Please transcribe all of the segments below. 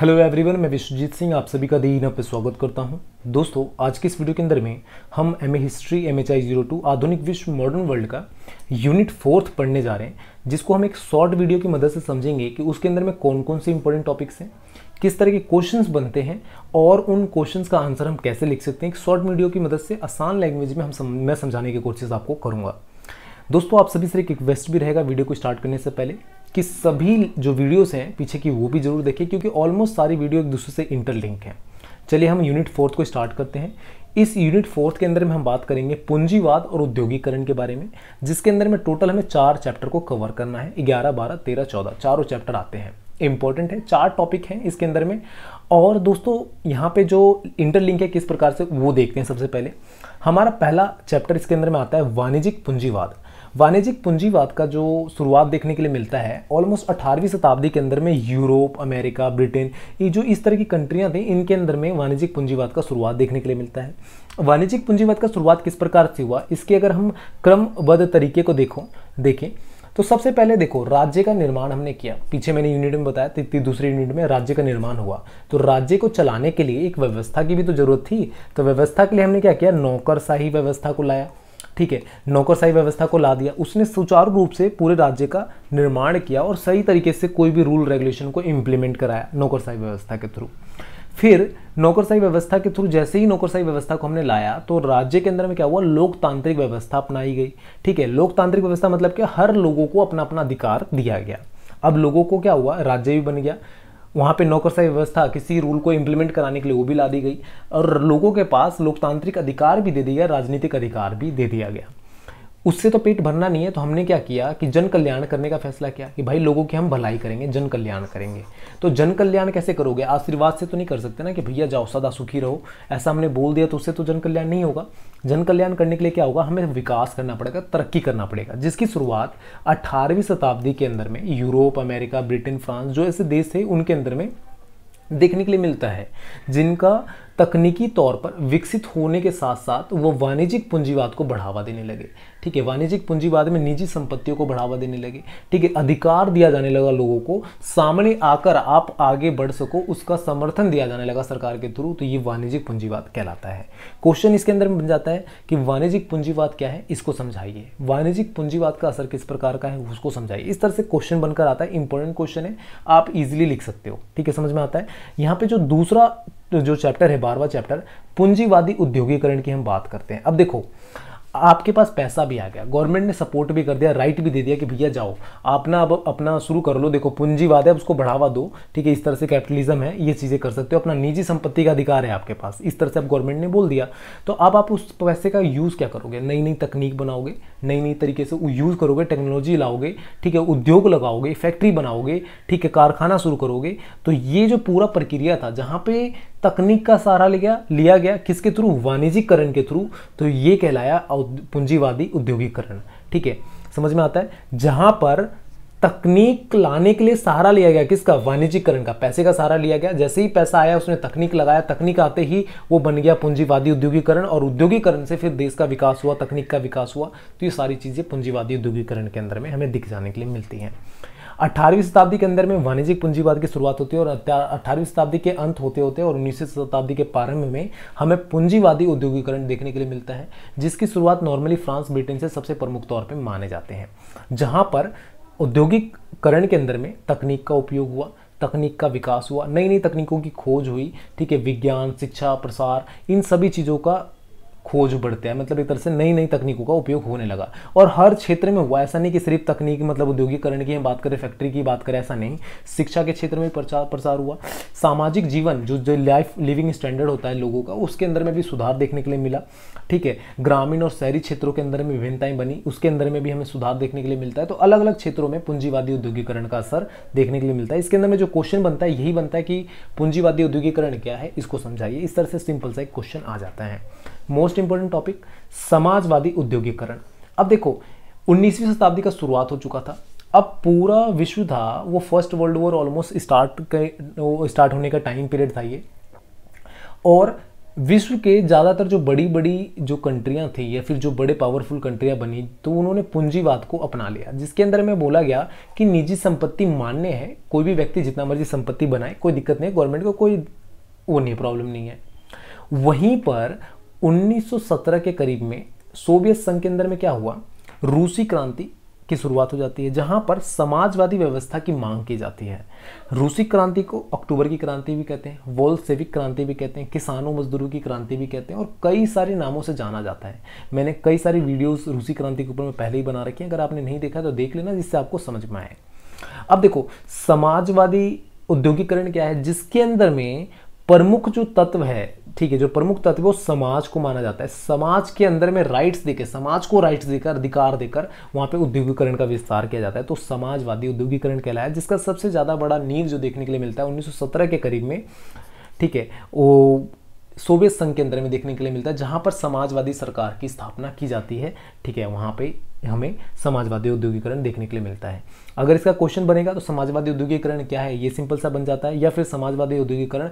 hello everyone मैं विश्वजीत सिंह आप सभी का दी इनअप पे स्वागत करता हूं दोस्तों आज की इस वीडियो के अंदर में हम M A history M H I zero two आधुनिक विश्व मॉडर्न वर्ल्ड का यूनिट फोर्थ पढ़ने जा रहे हैं जिसको हम एक शॉर्ट वीडियो की मदद से समझेंगे कि उसके अंदर में कौन कौन से इंपॉर्टेंट टॉपिक्स हैं किस तरह के क्वेश्चन बनते हैं और उन क्वेश्चन का आंसर हम कैसे लिख सकते हैं एक शॉर्ट वीडियो की मदद से आसान लैंग्वेज में हम सम, मैं समझाने की कोशिश आपको करूँगा दोस्तों आप सभी से एक रिक्वेस्ट भी रहेगा वीडियो को स्टार्ट करने से पहले कि सभी जो वीडियोस हैं पीछे की वो भी जरूर देखें क्योंकि ऑलमोस्ट सारी वीडियो एक दूसरे से इंटरलिंक हैं चलिए हम यूनिट फोर्थ को स्टार्ट करते हैं इस यूनिट फोर्थ के अंदर में हम बात करेंगे पूंजीवाद और औद्योगिकरण के बारे में जिसके अंदर में टोटल हमें चार चैप्टर को कवर करना है ग्यारह बारह तेरह चौदह चारों चैप्टर आते हैं इंपॉर्टेंट है चार टॉपिक हैं इसके अंदर में और दोस्तों यहाँ पे जो इंटरलिंक है किस प्रकार से वो देखते हैं सबसे पहले हमारा पहला चैप्टर इसके अंदर में आता है वाणिज्यिक पूंजीवाद वाणिज्यिक पूंजीवाद का जो शुरुआत देखने के लिए मिलता है ऑलमोस्ट अठारहवीं शताब्दी के अंदर में यूरोप अमेरिका ब्रिटेन ये जो इस तरह की कंट्रियाँ थी इनके अंदर में वाणिज्यिक पूंजीवाद का शुरुआत देखने के लिए मिलता है वाणिज्यिक पूंजीवाद का शुरुआत किस प्रकार से हुआ इसके अगर हम क्रमबद्ध तरीके को देखो देखें तो सबसे पहले देखो राज्य का निर्माण हमने किया पीछे मैंने यूनिट में बताया तो दूसरी यूनिट में राज्य का निर्माण हुआ तो राज्य को चलाने के लिए एक व्यवस्था की भी तो जरूरत थी तो व्यवस्था के लिए हमने क्या किया नौकरशाही व्यवस्था को लाया ठीक है नौकरशाही व्यवस्था को ला दिया उसने सुचारू रूप से पूरे राज्य का निर्माण किया और सही तरीके से कोई भी रूल रेगुलेशन को इम्प्लीमेंट कराया नौकरशाही व्यवस्था के थ्रू फिर नौकरशाही व्यवस्था के थ्रू जैसे ही नौकरशाही व्यवस्था को हमने लाया तो राज्य के अंदर में क्या हुआ लोकतांत्रिक व्यवस्था अपनाई गई ठीक है लोकतांत्रिक व्यवस्था मतलब कि हर लोगों को अपना अपना अधिकार दिया गया अब लोगों को क्या हुआ राज्य भी बन गया वहाँ पे नौकरशाही व्यवस्था किसी रूल को इम्प्लीमेंट कराने के लिए वो भी ला दी गई और लोगों के पास लोकतांत्रिक अधिकार भी दे दिया राजनीतिक अधिकार भी दे दिया गया उससे तो पेट भरना नहीं है तो हमने क्या किया कि जन कल्याण करने का फैसला किया कि भाई लोगों की हम भलाई करेंगे जन कल्याण करेंगे तो जन कल्याण कैसे करोगे आशीर्वाद से तो नहीं कर सकते ना कि भैया जाओ सदा सुखी रहो ऐसा हमने बोल दिया तो उससे तो जन कल्याण नहीं होगा जन कल्याण करने के लिए क्या होगा हमें विकास करना पड़ेगा तरक्की करना पड़ेगा जिसकी शुरुआत अठारहवीं शताब्दी के अंदर में यूरोप अमेरिका ब्रिटेन फ्रांस जो ऐसे देश थे उनके अंदर में देखने के लिए मिलता है जिनका तकनीकी तौर पर विकसित होने के साथ साथ वो वाणिज्यिक पूंजीवाद को बढ़ावा देने लगे ठीक है वाणिज्यिक पूंजीवाद में निजी संपत्तियों को बढ़ावा देने लगे ठीक है अधिकार दिया जाने लगा लोगों को सामने आकर आप आगे बढ़ सको उसका समर्थन दिया जाने लगा सरकार के थ्रू तो ये वाणिज्यिक पूंजीवाद कहलाता है क्वेश्चन इसके अंदर बन जाता है कि वाणिज्यिक पूंजीवाद क्या है इसको समझाइए वाणिज्यिक पूंजीवाद का असर किस प्रकार का है उसको समझाइए इस तरह से क्वेश्चन बनकर आता है इंपॉर्टेंट क्वेश्चन है आप इजिली लिख सकते हो ठीक है समझ में आता है यहाँ पे जो दूसरा तो जो चैप्टर है बारहवा चैप्टर पूंजीवादी उद्योगीकरण की हम बात करते हैं अब देखो आपके पास पैसा भी आ गया गवर्नमेंट ने सपोर्ट भी कर दिया राइट भी दे दिया कि भैया जाओ आप ना अब अपना शुरू कर लो देखो पूंजीवाद है अब उसको बढ़ावा दो ठीक है इस तरह से कैपिटलिज्म है ये चीज़ें कर सकते हो अपना निजी संपत्ति का अधिकार है आपके पास इस तरह से अब गवर्नमेंट ने बोल दिया तो अब आप उस पैसे का यूज़ क्या करोगे नई नई तकनीक बनाओगे नई नई तरीके से यूज़ करोगे टेक्नोलॉजी लाओगे ठीक है उद्योग लगाओगे फैक्ट्री बनाओगे ठीक है कारखाना शुरू करोगे तो ये जो पूरा प्रक्रिया था जहाँ पर तकनीक का सहारा लिया लिया गया किसके थ्रू वाणिज्यकरण के थ्रू तो ये कहलाया पूंजीवादी उद्योगीकरण ठीक है समझ में आता है जहां पर तकनीक लाने के लिए सहारा लिया गया किसका वाणिज्यकरण का पैसे का सहारा लिया गया जैसे ही पैसा आया उसने तकनीक लगाया तकनीक आते ही वो बन गया पूंजीवादी उद्योगीकरण और उद्योगीकरण से फिर देश का विकास हुआ तकनीक का विकास हुआ तो ये सारी चीज़ें पूंजीवादी उद्योगीकरण के अंदर में हमें दिख जाने के लिए मिलती हैं अठारहवीं शताब्दी के अंदर में वाणिज्यिक पूंजीवाद की शुरुआत होती है और अठारहवीं शताब्दी के अंत होते होते और उन्नीसवीं शताब्दी के प्रारंभ में हमें पूंजीवादी औद्योगिकरण देखने के लिए मिलता है जिसकी शुरुआत नॉर्मली फ्रांस ब्रिटेन से सबसे प्रमुख तौर पर माने जाते हैं जहाँ पर औद्योगिकरण के अंदर में तकनीक का उपयोग हुआ तकनीक का विकास हुआ नई नई तकनीकों की खोज हुई ठीक है विज्ञान शिक्षा प्रसार इन सभी चीज़ों का खोज बढ़ते हैं मतलब एक तरह से नई नई तकनीकों का उपयोग होने लगा और हर क्षेत्र में हुआ ऐसा नहीं कि सिर्फ तकनीक मतलब उद्योगीकरण की हम बात करें फैक्ट्री की बात करें ऐसा नहीं शिक्षा के क्षेत्र में प्रचार प्रसार हुआ सामाजिक जीवन जो जो लाइफ लिविंग स्टैंडर्ड होता है लोगों का उसके अंदर में भी सुधार देखने के लिए मिला ठीक है ग्रामीण और शहरी क्षेत्रों के अंदर में विभिन्नताएं बनी उसके अंदर में भी हमें सुधार देखने के लिए मिलता है तो अलग अलग क्षेत्रों में पूंजीवादी उद्योगीकरण का असर देखने के लिए मिलता है इसके अंदर में जो क्वेश्चन बनता है यही बनता है कि पूंजीवादी उद्योगीकरण क्या है इसको समझाइए इस तरह से सिंपल सा एक क्वेश्चन आ जाता है मोस्ट इंपॉर्टेंट टॉपिक समाजवादी उद्योगीकरण अब देखो 19वीं शताब्दी का शुरुआत हो चुका था अब पूरा विश्व था वो first world war almost start start होने का टाइम पीरियड था ये और विश्व के ज़्यादातर जो बड़ी बड़ी जो कंट्रियाँ थी या फिर जो बड़े पावरफुल कंट्रियाँ बनी तो उन्होंने पूंजीवाद को अपना लिया जिसके अंदर में बोला गया कि निजी संपत्ति मान्य है कोई भी व्यक्ति जितना मर्जी संपत्ति बनाए कोई दिक्कत नहीं गवर्नमेंट को कोई वो नहीं प्रॉब्लम नहीं है वहीं पर 1917 के करीब में सोवियत संघ के अंदर में क्या हुआ रूसी क्रांति की शुरुआत हो जाती है जहां पर समाजवादी व्यवस्था की मांग की जाती है रूसी क्रांति को अक्टूबर की क्रांति भी कहते हैं वोल सेविक क्रांति भी कहते हैं किसानों मजदूरों की क्रांति भी कहते हैं और कई सारे नामों से जाना जाता है मैंने कई सारी वीडियोस रूसी क्रांति के ऊपर मैं पहले ही बना रखी है अगर आपने नहीं देखा तो देख लेना जिससे आपको समझ में आए अब देखो समाजवादी औद्योगिकरण क्या है जिसके अंदर में प्रमुख जो तत्व है ठीक है जो प्रमुख तत्व वो समाज को माना जाता है समाज के अंदर में राइट्स देकर समाज को राइट्स देकर अधिकार देकर वहां पे उद्योगीकरण का विस्तार किया जाता है तो समाजवादी उद्योगीकरण कहलाया जिसका सबसे ज़्यादा बड़ा नींव जो देखने के लिए मिलता है उन्नीस के करीब में ठीक है वो सोवियत संघ के अंदर में देखने के लिए मिलता है जहां पर समाजवादी सरकार की स्थापना की जाती है ठीक है वहां पे हमें समाजवादी औद्योगिकरण देखने के लिए मिलता है अगर इसका क्वेश्चन बनेगा तो समाजवादी औद्योगिकरण क्या है ये सिंपल सा बन जाता है या फिर समाजवादी औद्योगिकरण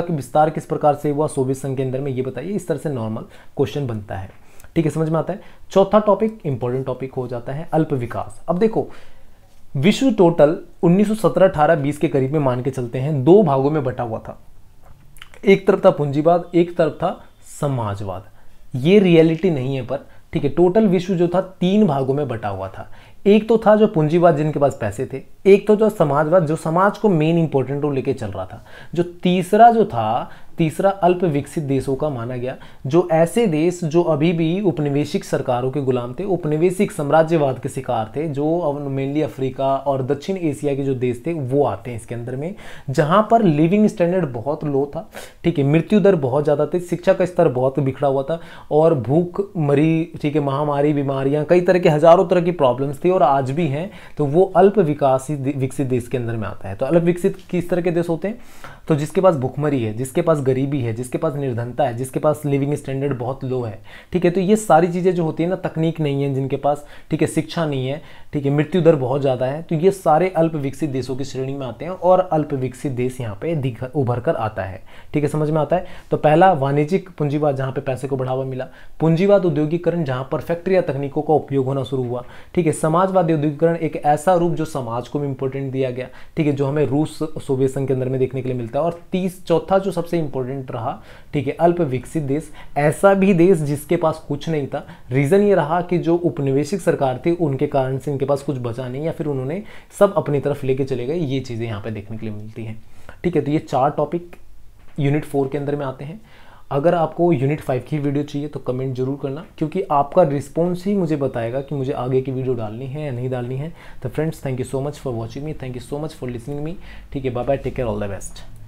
इसका विस्तार किस प्रकार से हुआ सोवियत संघ के अंदर में ये बताइए इस तरह से नॉर्मल क्वेश्चन बनता है ठीक है समझ में आता है चौथा टॉपिक इंपॉर्टेंट टॉपिक हो जाता है अल्प विकास अब देखो विश्व टोटल 1917 18 20 के करीब में मान के चलते हैं दो भागों में बटा हुआ था एक तरफ था पूंजीवाद एक तरफ था समाजवाद ये रियलिटी नहीं है पर ठीक है टोटल विश्व जो था तीन भागों में बटा हुआ था एक तो था जो पूंजीवाद जिनके पास पैसे थे एक तो जो समाजवाद जो समाज को मेन इंपॉर्टेंट रोल लेके चल रहा था जो तीसरा जो था तीसरा अल्प विकसित देशों का माना गया जो ऐसे देश जो अभी भी उपनिवेशिक सरकारों के गुलाम थे उपनिवेशिक साम्राज्यवाद के शिकार थे जो मेनली अफ्रीका और दक्षिण एशिया के जो देश थे वो आते हैं इसके अंदर में जहाँ पर लिविंग स्टैंडर्ड बहुत लो था ठीक है मृत्यु दर बहुत ज़्यादा थी शिक्षा का स्तर बहुत बिखरा हुआ था और भूख मरी ठीक है महामारी बीमारियाँ कई तरह के हज़ारों तरह की प्रॉब्लम्स थी और आज भी हैं तो वो अल्प विकास विकसित देश के अंदर में आता है तो अल्प विकसित किस तरह के देश होते हैं तो जिसके पास भुखमरी है जिसके पास गरीबी है जिसके पास निर्धनता है जिसके पास लिविंग स्टैंडर्ड बहुत लो है ठीक है तो ये सारी चीज़ें जो होती है ना तकनीक नहीं है जिनके पास ठीक है शिक्षा नहीं है ठीक है मृत्यु दर बहुत ज़्यादा है तो ये सारे अल्प विकसित देशों की श्रेणी में आते हैं और अल्प विकसित देश यहाँ पे उभर कर आता है ठीक है समझ में आता है तो पहला वाणिज्यिक पूंजीवाद जहाँ पे पैसे को बढ़ावा मिला पूंजीवाद औद्योगिकरण जहाँ पर फैक्ट्री या तकनीकों का उपयोग होना शुरू हुआ ठीक है समाजवादी औद्योगिकरण एक ऐसा रूप जो समाज को भी इंपॉर्टेंट दिया गया ठीक है जो हमें रूस सोवियत संघ के अंदर में देखने के लिए मिलता मिलता है और तीस चौथा जो सबसे इंपॉर्टेंट रहा ठीक है अल्प विकसित देश ऐसा भी देश जिसके पास कुछ नहीं था रीज़न ये रहा कि जो उपनिवेशिक सरकार थी उनके कारण से इनके पास कुछ बचा नहीं या फिर उन्होंने सब अपनी तरफ लेके चले गए ये चीज़ें यहाँ पे देखने के लिए मिलती हैं ठीक है तो ये चार टॉपिक यूनिट फोर के अंदर में आते हैं अगर आपको यूनिट फाइव की वीडियो चाहिए तो कमेंट जरूर करना क्योंकि आपका रिस्पॉन्स ही मुझे बताएगा कि मुझे आगे की वीडियो डालनी है या नहीं डालनी है तो friends thank you so much for watching me thank you so much for listening me ठीक है bye bye take care all the best